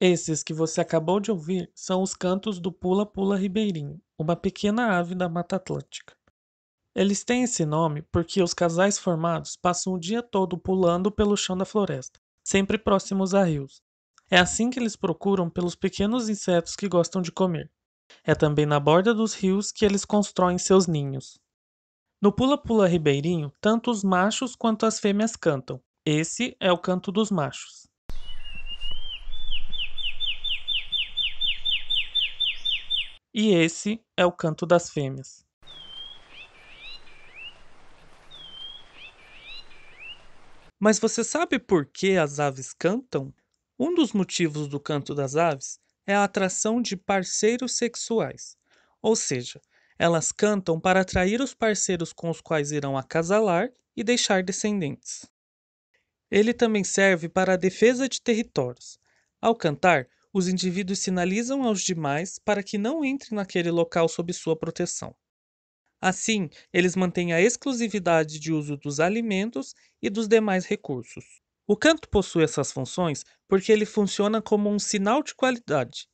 Esses que você acabou de ouvir são os cantos do pula-pula ribeirinho, uma pequena ave da Mata Atlântica. Eles têm esse nome porque os casais formados passam o dia todo pulando pelo chão da floresta, sempre próximos a rios. É assim que eles procuram pelos pequenos insetos que gostam de comer. É também na borda dos rios que eles constroem seus ninhos. No pula-pula ribeirinho, tanto os machos quanto as fêmeas cantam. Esse é o canto dos machos. E esse é o canto das fêmeas. Mas você sabe por que as aves cantam? Um dos motivos do canto das aves é a atração de parceiros sexuais, ou seja, elas cantam para atrair os parceiros com os quais irão acasalar e deixar descendentes. Ele também serve para a defesa de territórios. Ao cantar, os indivíduos sinalizam aos demais para que não entrem naquele local sob sua proteção. Assim, eles mantêm a exclusividade de uso dos alimentos e dos demais recursos. O canto possui essas funções porque ele funciona como um sinal de qualidade.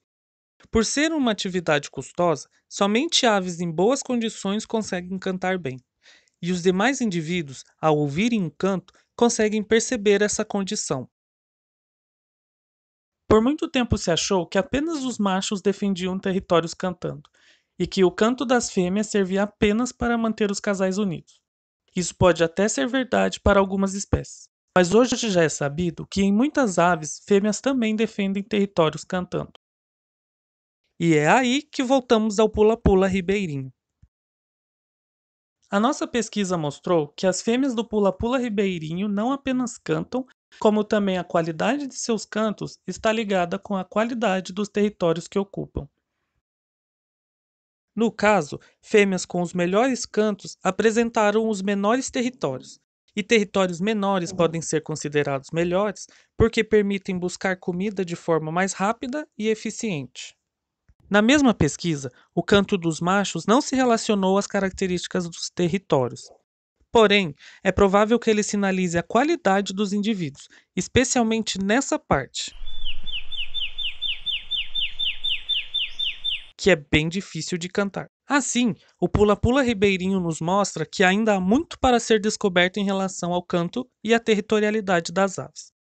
Por ser uma atividade custosa, somente aves em boas condições conseguem cantar bem, e os demais indivíduos, ao ouvirem um canto, conseguem perceber essa condição por muito tempo se achou que apenas os machos defendiam territórios cantando, e que o canto das fêmeas servia apenas para manter os casais unidos. Isso pode até ser verdade para algumas espécies, mas hoje já é sabido que em muitas aves fêmeas também defendem territórios cantando. E é aí que voltamos ao pula-pula ribeirinho. A nossa pesquisa mostrou que as fêmeas do pula-pula ribeirinho não apenas cantam, como também a qualidade de seus cantos está ligada com a qualidade dos territórios que ocupam. No caso, fêmeas com os melhores cantos apresentaram os menores territórios, e territórios menores podem ser considerados melhores porque permitem buscar comida de forma mais rápida e eficiente. Na mesma pesquisa, o canto dos machos não se relacionou às características dos territórios, Porém, é provável que ele sinalize a qualidade dos indivíduos, especialmente nessa parte. Que é bem difícil de cantar. Assim, o Pula-Pula Ribeirinho nos mostra que ainda há muito para ser descoberto em relação ao canto e à territorialidade das aves,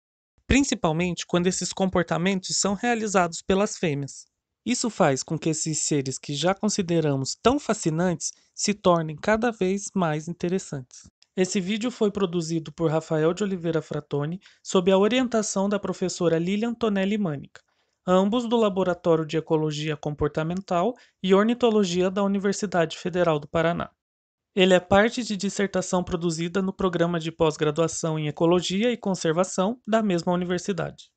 principalmente quando esses comportamentos são realizados pelas fêmeas. Isso faz com que esses seres que já consideramos tão fascinantes se tornem cada vez mais interessantes. Esse vídeo foi produzido por Rafael de Oliveira Fratoni, sob a orientação da professora Lilian Tonelli Mânica, ambos do Laboratório de Ecologia Comportamental e Ornitologia da Universidade Federal do Paraná. Ele é parte de dissertação produzida no programa de pós-graduação em Ecologia e Conservação da mesma universidade.